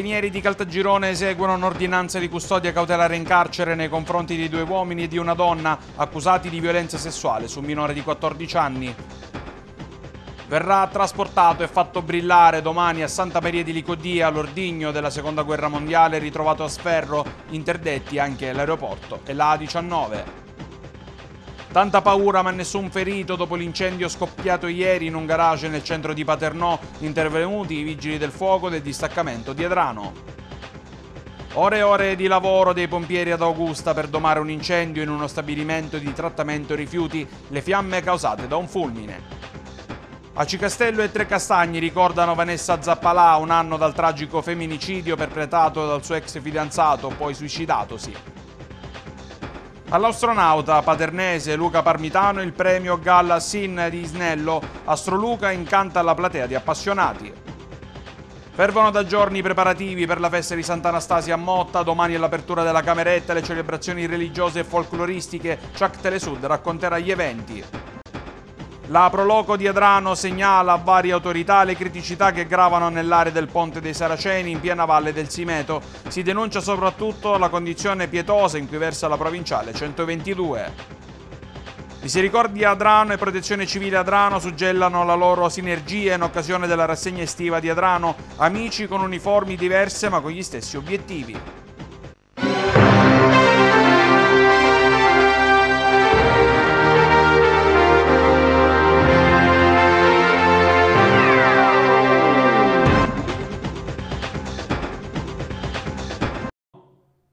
carabinieri di Caltagirone eseguono un'ordinanza di custodia cautelare in carcere nei confronti di due uomini e di una donna accusati di violenza sessuale su un minore di 14 anni. Verrà trasportato e fatto brillare domani a Santa Maria di Licodia l'ordigno della Seconda Guerra Mondiale ritrovato a Sferro, interdetti anche l'aeroporto e la A19. Tanta paura ma nessun ferito dopo l'incendio scoppiato ieri in un garage nel centro di Paternò, intervenuti i vigili del fuoco del distaccamento di Edrano. Ore e ore di lavoro dei pompieri ad Augusta per domare un incendio in uno stabilimento di trattamento rifiuti, le fiamme causate da un fulmine. A Cicastello e Trecastagni ricordano Vanessa Zappalà un anno dal tragico femminicidio perpetrato dal suo ex fidanzato, poi suicidatosi. All'astronauta paternese Luca Parmitano il premio Galla Sin di Isnello, Astroluca incanta la platea di appassionati. Fervono da giorni i preparativi per la festa di Sant'Anastasia a Motta, domani è l'apertura della cameretta, le celebrazioni religiose e folcloristiche, Chuck Telesud racconterà gli eventi. La Proloco di Adrano segnala a varie autorità le criticità che gravano nell'area del Ponte dei Saraceni in piena valle del Simeto. Si denuncia soprattutto la condizione pietosa in cui versa la provinciale 122. Misericordia Adrano e Protezione Civile Adrano suggellano la loro sinergia in occasione della rassegna estiva di Adrano, amici con uniformi diverse ma con gli stessi obiettivi.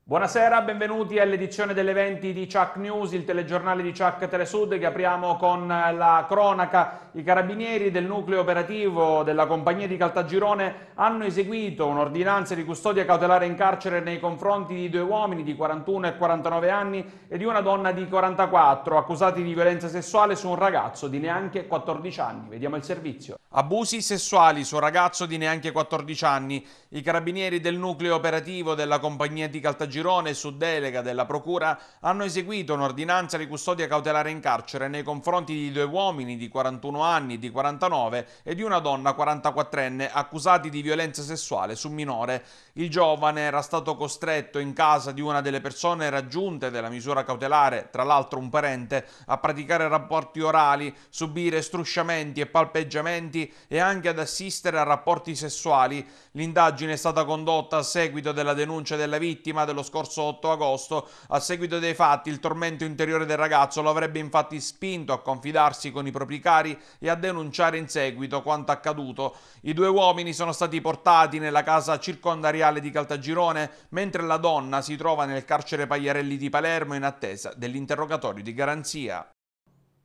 Buonasera, benvenuti all'edizione delle 20 di Chuck News, il telegiornale di Chuck Telesud che apriamo con la cronaca. I carabinieri del nucleo operativo della compagnia di Caltagirone hanno eseguito un'ordinanza di custodia cautelare in carcere nei confronti di due uomini di 41 e 49 anni e di una donna di 44 accusati di violenza sessuale su un ragazzo di neanche 14 anni. Vediamo il servizio. Abusi sessuali su un ragazzo di neanche 14 anni. I carabinieri del nucleo operativo della compagnia di Caltagirone Girone su delega della Procura hanno eseguito un'ordinanza di custodia cautelare in carcere nei confronti di due uomini di 41 anni e di 49 e di una donna 44enne accusati di violenza sessuale su minore. Il giovane era stato costretto in casa di una delle persone raggiunte della misura cautelare, tra l'altro un parente, a praticare rapporti orali, subire strusciamenti e palpeggiamenti e anche ad assistere a rapporti sessuali. L'indagine è stata condotta a seguito della denuncia della vittima dello scorso 8 agosto. A seguito dei fatti, il tormento interiore del ragazzo lo avrebbe infatti spinto a confidarsi con i propri cari e a denunciare in seguito quanto accaduto. I due uomini sono stati portati nella casa circondariale di Caltagirone, mentre la donna si trova nel carcere Pagliarelli di Palermo in attesa dell'interrogatorio di garanzia.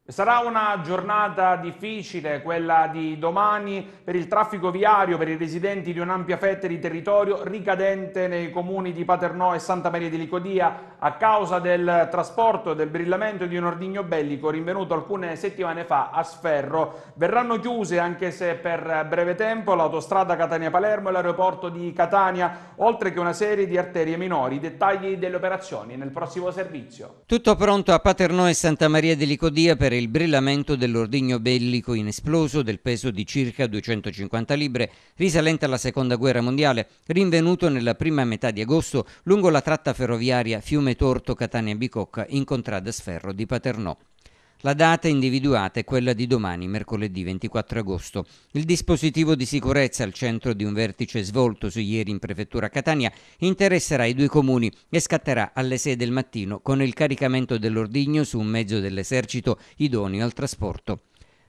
Sarà una giornata difficile quella di domani per il traffico viario, per i residenti di un'ampia fetta di territorio ricadente nei comuni di Paternò e Santa Maria di Licodia a causa del trasporto e del brillamento di un ordigno bellico rinvenuto alcune settimane fa a Sferro. Verranno chiuse, anche se per breve tempo, l'autostrada Catania-Palermo e l'aeroporto di Catania, oltre che una serie di arterie minori. Dettagli delle operazioni nel prossimo servizio. Tutto pronto a Paternò e Santa Maria di Licodia per ripetere il brillamento dell'ordigno bellico inesploso del peso di circa 250 libre, risalente alla Seconda Guerra Mondiale, rinvenuto nella prima metà di agosto lungo la tratta ferroviaria Fiume Torto Catania Bicocca in contrada sferro di Paternò. La data individuata è quella di domani, mercoledì 24 agosto. Il dispositivo di sicurezza al centro di un vertice svolto su ieri in prefettura Catania interesserà i due comuni e scatterà alle 6 del mattino con il caricamento dell'ordigno su un mezzo dell'esercito idoneo al trasporto.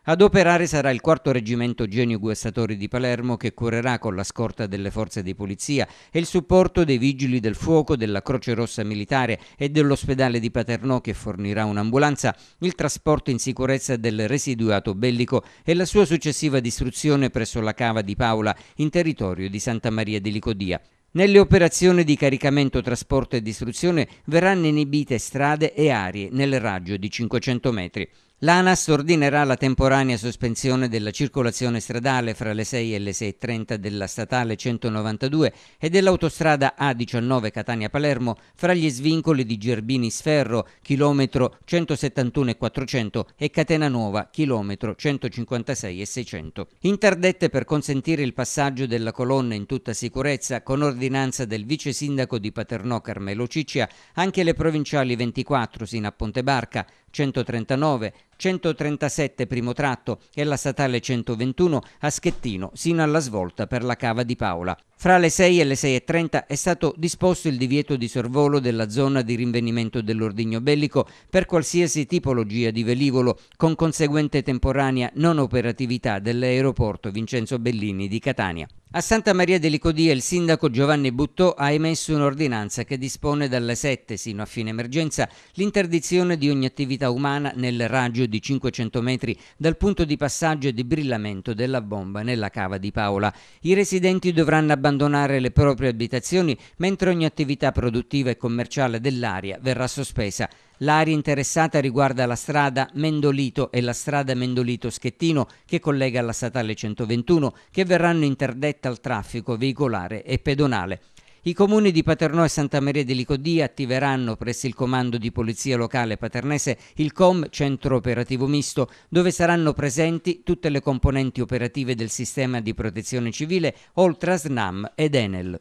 Ad operare sarà il 4 Reggimento Genio Guastatori di Palermo che correrà con la scorta delle forze di polizia e il supporto dei Vigili del Fuoco, della Croce Rossa Militare e dell'ospedale di Paternò che fornirà un'ambulanza, il trasporto in sicurezza del residuato bellico e la sua successiva distruzione presso la cava di Paola in territorio di Santa Maria di Licodia. Nelle operazioni di caricamento, trasporto e distruzione verranno inibite strade e aree nel raggio di 500 metri. L'ANAS ordinerà la temporanea sospensione della circolazione stradale fra le 6 e le 6.30 della statale 192 e dell'autostrada A19 Catania-Palermo fra gli svincoli di Gerbini Sferro, chilometro 171 e 400 e Catena Nuova, chilometro 156 e 600. Interdette per consentire il passaggio della colonna in tutta sicurezza con ordinanza del vice sindaco di Paternò Carmelo Ciccia anche le provinciali 24 sino a Ponte Barca, 139, 137 primo tratto e la statale 121 a Schettino sino alla svolta per la cava di Paola. Fra le 6 e le 6.30 è stato disposto il divieto di sorvolo della zona di rinvenimento dell'ordigno bellico per qualsiasi tipologia di velivolo, con conseguente temporanea non operatività dell'aeroporto Vincenzo Bellini di Catania. A Santa Maria delle Codia il sindaco Giovanni Buttò ha emesso un'ordinanza che dispone dalle 7 sino a fine emergenza l'interdizione di ogni attività umana nel raggio di di 500 metri dal punto di passaggio e di brillamento della bomba nella cava di Paola. I residenti dovranno abbandonare le proprie abitazioni mentre ogni attività produttiva e commerciale dell'area verrà sospesa. L'area interessata riguarda la strada Mendolito e la strada Mendolito-Schettino che collega la statale 121 che verranno interdette al traffico veicolare e pedonale. I comuni di Paternò e Santa Maria di Licodia attiveranno presso il comando di polizia locale paternese il COM Centro Operativo Misto, dove saranno presenti tutte le componenti operative del sistema di protezione civile, oltre a SNAM ed Enel.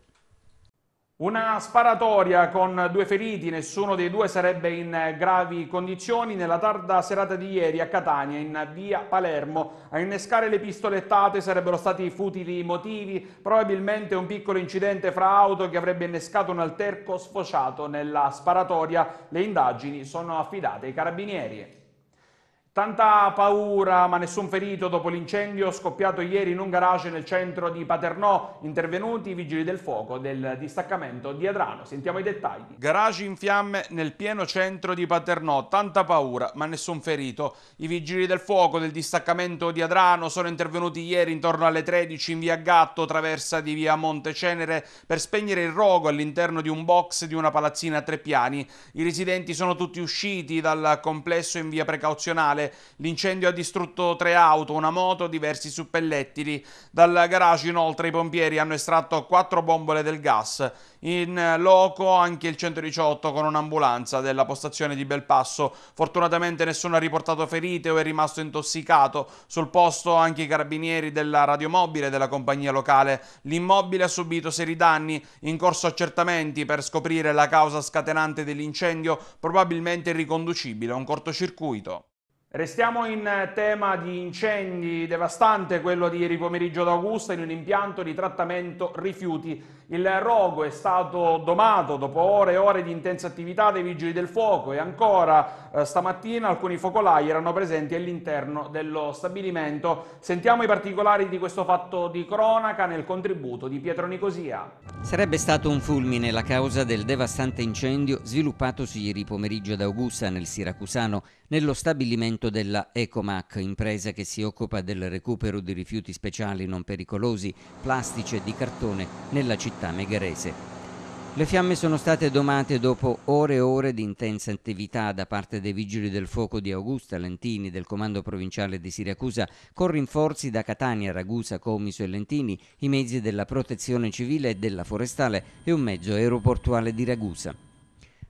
Una sparatoria con due feriti, nessuno dei due sarebbe in gravi condizioni, nella tarda serata di ieri a Catania, in via Palermo. A innescare le pistolettate sarebbero stati futili motivi, probabilmente un piccolo incidente fra auto che avrebbe innescato un alterco sfociato nella sparatoria. Le indagini sono affidate ai carabinieri. Tanta paura, ma nessun ferito dopo l'incendio scoppiato ieri in un garage nel centro di Paternò. Intervenuti i vigili del fuoco del distaccamento di Adrano. Sentiamo i dettagli. Garage in fiamme nel pieno centro di Paternò. Tanta paura, ma nessun ferito. I vigili del fuoco del distaccamento di Adrano sono intervenuti ieri intorno alle 13 in via Gatto, traversa di via Montecenere, per spegnere il rogo all'interno di un box di una palazzina a tre piani. I residenti sono tutti usciti dal complesso in via precauzionale mortale. L'incendio ha distrutto tre auto, una moto, diversi suppellettili. Dal garage inoltre i pompieri hanno estratto quattro bombole del gas. In loco anche il 118 con un'ambulanza della postazione di Belpasso. Fortunatamente nessuno ha riportato ferite o è rimasto intossicato. Sul posto anche i carabinieri della radiomobile della compagnia locale. L'immobile ha subito seri danni. In corso accertamenti per scoprire la causa scatenante dell'incendio, probabilmente riconducibile a un cortocircuito. Restiamo in tema di incendi, devastante quello di ieri pomeriggio d'Augusta in un impianto di trattamento rifiuti. Il rogo è stato domato dopo ore e ore di intensa attività dei vigili del fuoco e ancora eh, stamattina alcuni focolai erano presenti all'interno dello stabilimento. Sentiamo i particolari di questo fatto di cronaca nel contributo di Pietro Nicosia. Sarebbe stato un fulmine la causa del devastante incendio sviluppatosi ieri pomeriggio d'Augusta nel Siracusano nello stabilimento della Ecomac, impresa che si occupa del recupero di rifiuti speciali non pericolosi, plastici e di cartone nella città megherese. Le fiamme sono state domate dopo ore e ore di intensa attività da parte dei vigili del fuoco di Augusta, Lentini, del comando provinciale di Siracusa, con rinforzi da Catania, Ragusa, Comiso e Lentini, i mezzi della protezione civile e della forestale e un mezzo aeroportuale di Ragusa.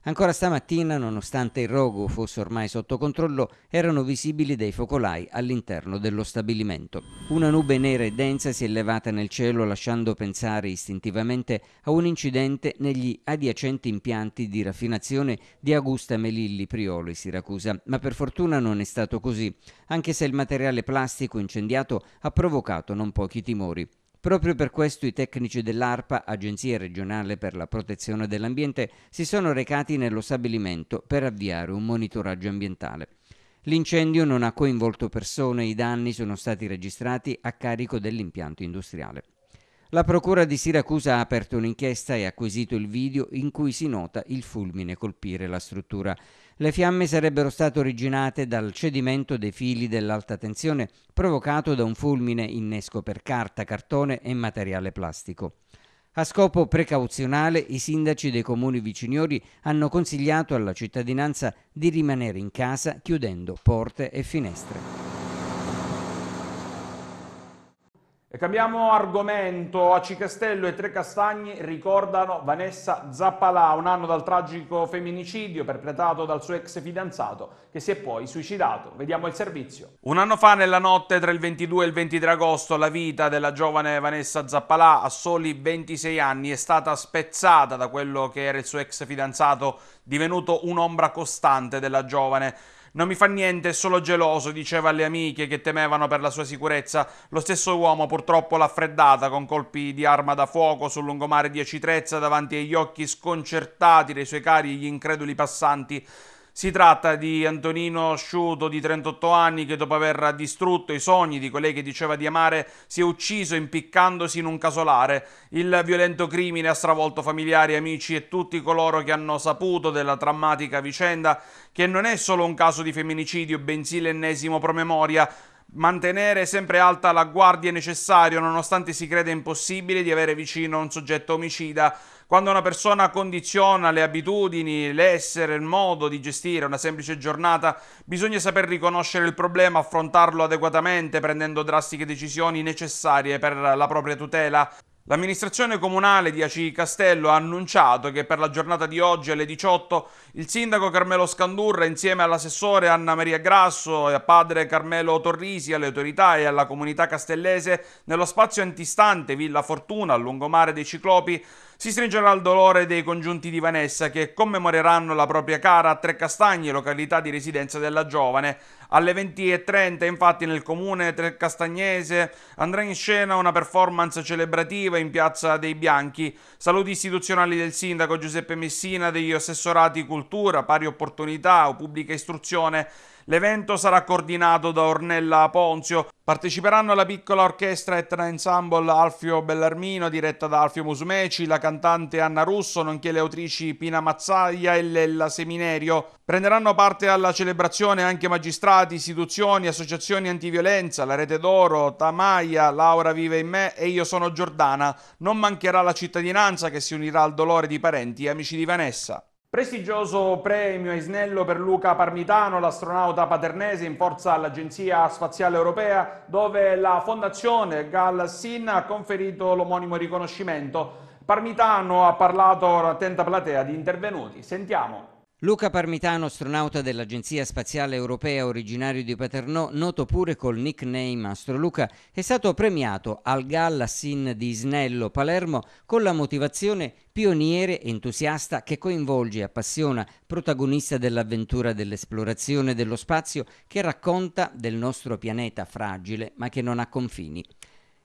Ancora stamattina, nonostante il rogo fosse ormai sotto controllo, erano visibili dei focolai all'interno dello stabilimento. Una nube nera e densa si è elevata nel cielo lasciando pensare istintivamente a un incidente negli adiacenti impianti di raffinazione di Augusta Melilli Priolo e Siracusa, ma per fortuna non è stato così, anche se il materiale plastico incendiato ha provocato non pochi timori. Proprio per questo i tecnici dell'ARPA, Agenzia regionale per la protezione dell'ambiente, si sono recati nello stabilimento per avviare un monitoraggio ambientale. L'incendio non ha coinvolto persone, i danni sono stati registrati a carico dell'impianto industriale. La Procura di Siracusa ha aperto un'inchiesta e acquisito il video in cui si nota il fulmine colpire la struttura. Le fiamme sarebbero state originate dal cedimento dei fili dell'alta tensione provocato da un fulmine innesco per carta, cartone e materiale plastico. A scopo precauzionale, i sindaci dei comuni viciniori hanno consigliato alla cittadinanza di rimanere in casa chiudendo porte e finestre. E cambiamo argomento, Aci Castello e Tre Castagni ricordano Vanessa Zappalà, un anno dal tragico femminicidio perpetrato dal suo ex fidanzato che si è poi suicidato. Vediamo il servizio. Un anno fa nella notte tra il 22 e il 23 agosto la vita della giovane Vanessa Zappalà a soli 26 anni è stata spezzata da quello che era il suo ex fidanzato divenuto un'ombra costante della giovane non mi fa niente, è solo geloso, diceva alle amiche che temevano per la sua sicurezza. Lo stesso uomo purtroppo l'ha freddata con colpi di arma da fuoco sul lungomare di Acitrezza davanti agli occhi sconcertati dei suoi cari e gli increduli passanti. Si tratta di Antonino Sciuto di 38 anni che dopo aver distrutto i sogni di colei che diceva di amare si è ucciso impiccandosi in un casolare. Il violento crimine ha stravolto familiari, amici e tutti coloro che hanno saputo della drammatica vicenda che non è solo un caso di femminicidio bensì l'ennesimo promemoria Mantenere sempre alta la guardia è necessario nonostante si creda impossibile di avere vicino un soggetto omicida. Quando una persona condiziona le abitudini, l'essere, il modo di gestire una semplice giornata, bisogna saper riconoscere il problema, affrontarlo adeguatamente, prendendo drastiche decisioni necessarie per la propria tutela. L'amministrazione comunale di Aci Castello ha annunciato che per la giornata di oggi alle 18 il sindaco Carmelo Scandurra insieme all'assessore Anna Maria Grasso e a padre Carmelo Torrisi, alle autorità e alla comunità castellese nello spazio antistante Villa Fortuna a lungomare dei Ciclopi si stringerà il dolore dei congiunti di Vanessa che commemoreranno la propria cara a Trecastagni, località di residenza della giovane. Alle 20.30 infatti nel comune trecastagnese andrà in scena una performance celebrativa in Piazza dei Bianchi. Saluti istituzionali del sindaco Giuseppe Messina, degli assessorati cultura, pari opportunità o pubblica istruzione L'evento sarà coordinato da Ornella Ponzio. Parteciperanno la piccola orchestra e ensemble Alfio Bellarmino, diretta da Alfio Musumeci, la cantante Anna Russo, nonché le autrici Pina Mazzaglia e Lella Seminerio. Prenderanno parte alla celebrazione anche magistrati, istituzioni, associazioni antiviolenza, la Rete d'Oro, Tamaia, Laura Vive in me e Io sono Giordana. Non mancherà la cittadinanza che si unirà al dolore di parenti e amici di Vanessa. Prestigioso premio a Isnello per Luca Parmitano, l'astronauta paternese in forza all'Agenzia Spaziale Europea, dove la Fondazione Gal-Sin ha conferito l'omonimo riconoscimento. Parmitano ha parlato all'attenta platea di intervenuti. Sentiamo. Luca Parmitano, astronauta dell'Agenzia Spaziale Europea originario di Paternò, noto pure col nickname Luca, è stato premiato al Galla di Isnello, Palermo, con la motivazione pioniere entusiasta che coinvolge e appassiona, protagonista dell'avventura dell'esplorazione dello spazio che racconta del nostro pianeta fragile ma che non ha confini.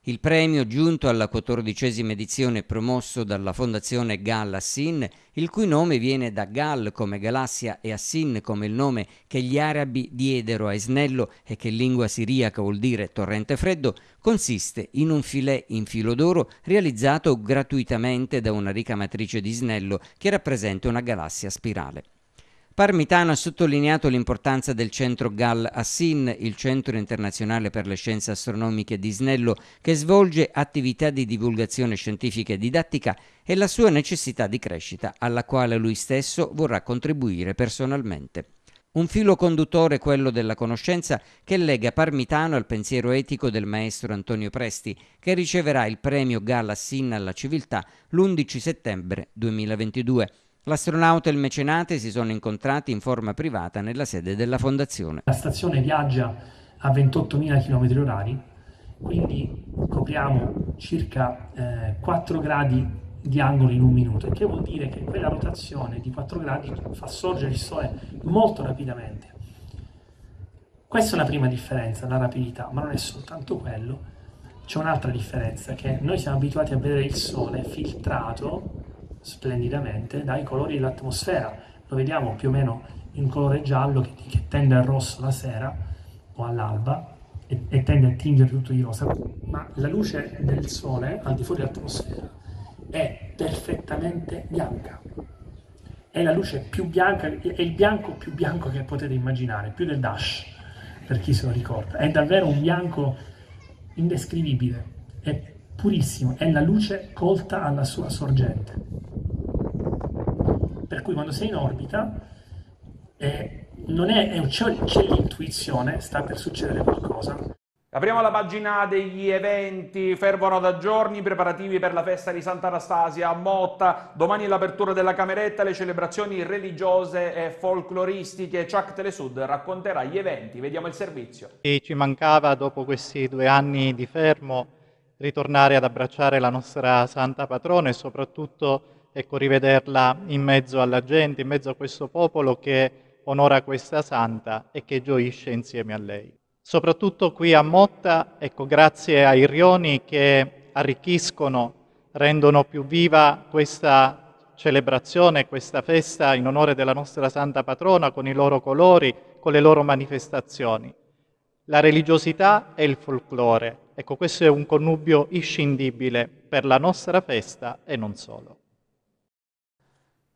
Il premio, giunto alla quattordicesima edizione, promosso dalla Fondazione Gall Assin, il cui nome viene da Gall come galassia e Assin come il nome che gli arabi diedero a Esnello e che in lingua siriaca vuol dire torrente freddo, consiste in un filet in filo d'oro realizzato gratuitamente da una ricamatrice di Snello che rappresenta una galassia spirale. Parmitano ha sottolineato l'importanza del centro GAL-ASSIN, il Centro Internazionale per le Scienze Astronomiche di Snello, che svolge attività di divulgazione scientifica e didattica e la sua necessità di crescita, alla quale lui stesso vorrà contribuire personalmente. Un filo conduttore, quello della conoscenza, che lega Parmitano al pensiero etico del maestro Antonio Presti, che riceverà il premio Galassin alla civiltà l'11 settembre 2022. L'astronauta e il mecenate si sono incontrati in forma privata nella sede della fondazione. La stazione viaggia a 28.000 km h quindi copriamo circa eh, 4 gradi di angolo in un minuto, che vuol dire che quella rotazione di 4 gradi fa sorgere il Sole molto rapidamente. Questa è la prima differenza, la rapidità, ma non è soltanto quello. C'è un'altra differenza, che noi siamo abituati a vedere il Sole filtrato splendidamente dai colori dell'atmosfera. Lo vediamo più o meno in colore giallo che, che tende al rosso la sera o all'alba e, e tende a tingere tutto di rosa, ma la luce del sole al di fuori dell'atmosfera è perfettamente bianca. È la luce più bianca, è il bianco più bianco che potete immaginare, più del dash, per chi se lo ricorda. È davvero un bianco indescrivibile, è purissimo, è la luce colta alla sua sorgente per cui quando sei in orbita eh, è, c'è, c'è l'intuizione, sta per succedere qualcosa. Apriamo la pagina degli eventi, fervono da giorni i preparativi per la festa di Santa Anastasia a Motta, domani l'apertura della cameretta, le celebrazioni religiose e folcloristiche, Chuck Telesud racconterà gli eventi, vediamo il servizio. E ci mancava dopo questi due anni di fermo ritornare ad abbracciare la nostra santa patrona e soprattutto ecco, rivederla in mezzo alla gente, in mezzo a questo popolo che onora questa santa e che gioisce insieme a lei. Soprattutto qui a Motta, ecco, grazie ai rioni che arricchiscono, rendono più viva questa celebrazione, questa festa in onore della nostra Santa Patrona con i loro colori, con le loro manifestazioni. La religiosità e il folklore. Ecco, questo è un connubio iscindibile per la nostra festa e non solo.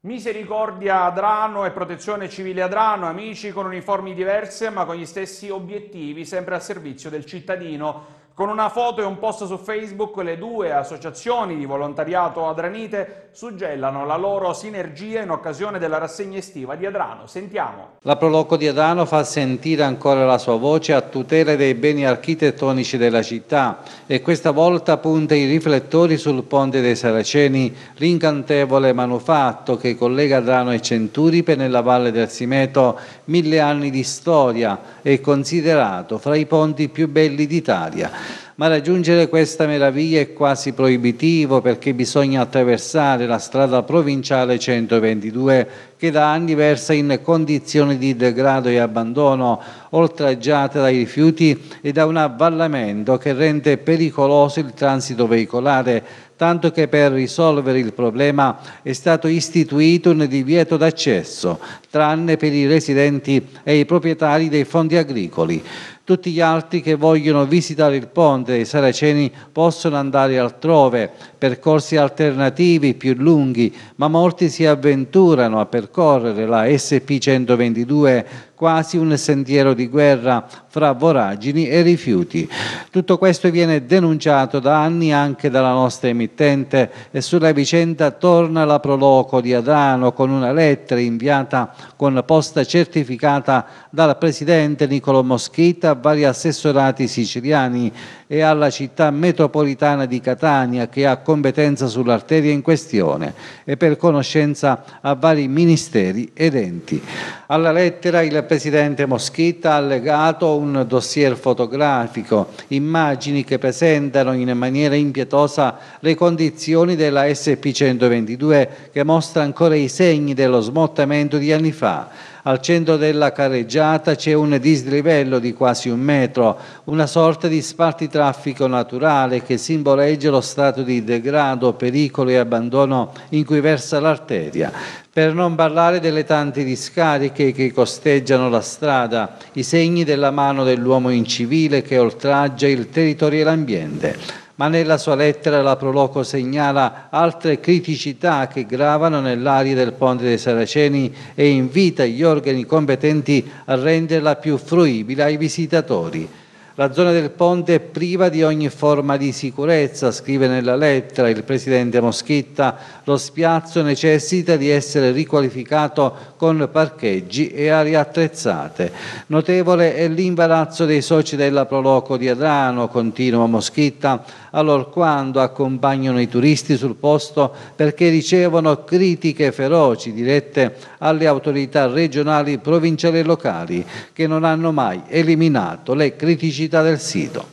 Misericordia Adrano e Protezione Civile Adrano, amici con uniformi diverse ma con gli stessi obiettivi, sempre al servizio del cittadino. Con una foto e un post su Facebook le due associazioni di volontariato adranite suggellano la loro sinergia in occasione della rassegna estiva di Adrano. Sentiamo. La Proloco di Adrano fa sentire ancora la sua voce a tutela dei beni architettonici della città e questa volta punta i riflettori sul Ponte dei Saraceni, l'incantevole manufatto che collega Adrano e Centuripe nella Valle del Simeto, mille anni di storia e considerato fra i ponti più belli d'Italia ma raggiungere questa meraviglia è quasi proibitivo perché bisogna attraversare la strada provinciale 122 che da anni versa in condizioni di degrado e abbandono, oltraggiata dai rifiuti e da un avvallamento che rende pericoloso il transito veicolare, tanto che per risolvere il problema è stato istituito un divieto d'accesso, tranne per i residenti e i proprietari dei fondi agricoli. Tutti gli altri che vogliono visitare il ponte dei Saraceni possono andare altrove, percorsi alternativi più lunghi, ma molti si avventurano a percorrere la SP 122 quasi un sentiero di guerra fra voragini e rifiuti. Tutto questo viene denunciato da anni anche dalla nostra emittente e sulla vicenda torna la Proloco di Adrano con una lettera inviata con posta certificata dal presidente Nicolo Moschita a vari assessorati siciliani e alla città metropolitana di Catania che ha competenza sull'arteria in questione e per conoscenza a vari ministeri ed enti. Alla lettera il presidente Moschita ha allegato un dossier fotografico, immagini che presentano in maniera impietosa le condizioni della SP122 che mostra ancora i segni dello smottamento di anni fa al centro della carreggiata c'è un dislivello di quasi un metro, una sorta di spartitraffico naturale che simboleggia lo stato di degrado, pericolo e abbandono in cui versa l'arteria. Per non parlare delle tante discariche che costeggiano la strada, i segni della mano dell'uomo incivile che oltraggia il territorio e l'ambiente ma nella sua lettera la Proloco segnala altre criticità che gravano nell'aria del Ponte dei Saraceni e invita gli organi competenti a renderla più fruibile ai visitatori. La zona del ponte è priva di ogni forma di sicurezza, scrive nella lettera il presidente Moschitta. Lo spiazzo necessita di essere riqualificato con parcheggi e aree attrezzate. Notevole è l'imbarazzo dei soci della Proloco di Adrano, continua Moschetta, allorquando accompagnano i turisti sul posto perché ricevono critiche feroci dirette alle autorità regionali, provinciali e locali che non hanno mai eliminato le criticità criticità del sito.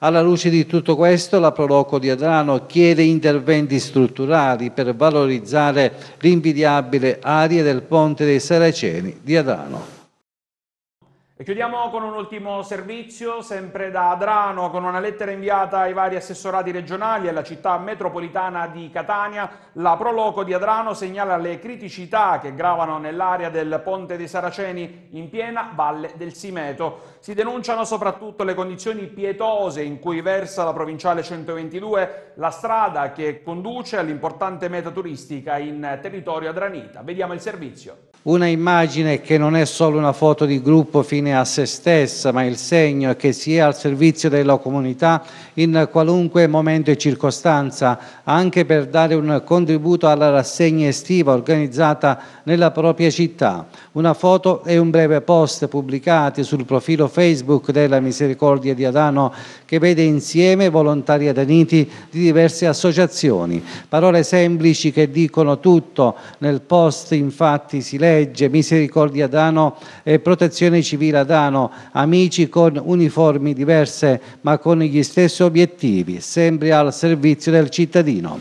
Alla luce di tutto questo, la Proloco di Adrano chiede interventi strutturali per valorizzare l'invidiabile area del Ponte dei Saraceni di Adrano. E chiudiamo con un ultimo servizio, sempre da Adrano, con una lettera inviata ai vari assessorati regionali e alla città metropolitana di Catania. La Proloco di Adrano segnala le criticità che gravano nell'area del Ponte dei Saraceni in piena Valle del Simeto. Si denunciano soprattutto le condizioni pietose in cui versa la provinciale 122, la strada che conduce all'importante meta turistica in territorio adranita. Vediamo il servizio una immagine che non è solo una foto di gruppo fine a se stessa, ma il segno che si è al servizio della comunità in qualunque momento e circostanza, anche per dare un contributo alla rassegna estiva organizzata nella propria città. Una foto e un breve post pubblicati sul profilo Facebook della Misericordia di Adano che vede insieme volontari adaniti di diverse associazioni. Parole semplici che dicono tutto. Nel post infatti si legge legge, misericordia Dano e protezione civile Dano, amici con uniformi diverse ma con gli stessi obiettivi, sempre al servizio del cittadino.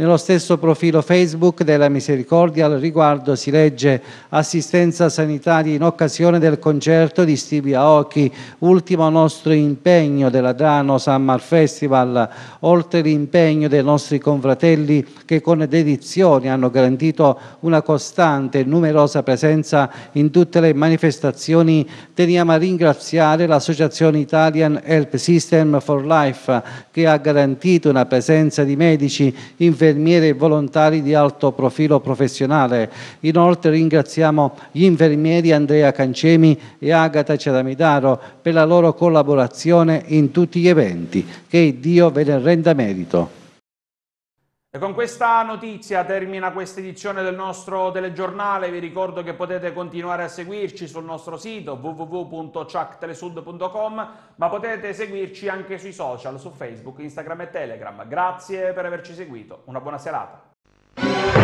Nello stesso profilo Facebook della Misericordia al riguardo si legge assistenza sanitaria in occasione del concerto di Stevie Aoki, ultimo nostro impegno della Drano Summer Festival, oltre l'impegno dei nostri confratelli che con dedizione hanno garantito una costante e numerosa presenza in tutte le manifestazioni, teniamo a ringraziare l'Associazione Italian Help System for Life che ha garantito una presenza di medici, infermieri, infermieri e volontari di alto profilo professionale. Inoltre ringraziamo gli infermieri Andrea Cancemi e Agata Ceramidaro per la loro collaborazione in tutti gli eventi. Che Dio ve ne renda merito. E con questa notizia termina questa edizione del nostro telegiornale. Vi ricordo che potete continuare a seguirci sul nostro sito www.ciactelesud.com, ma potete seguirci anche sui social, su Facebook, Instagram e Telegram. Grazie per averci seguito. Una buona serata.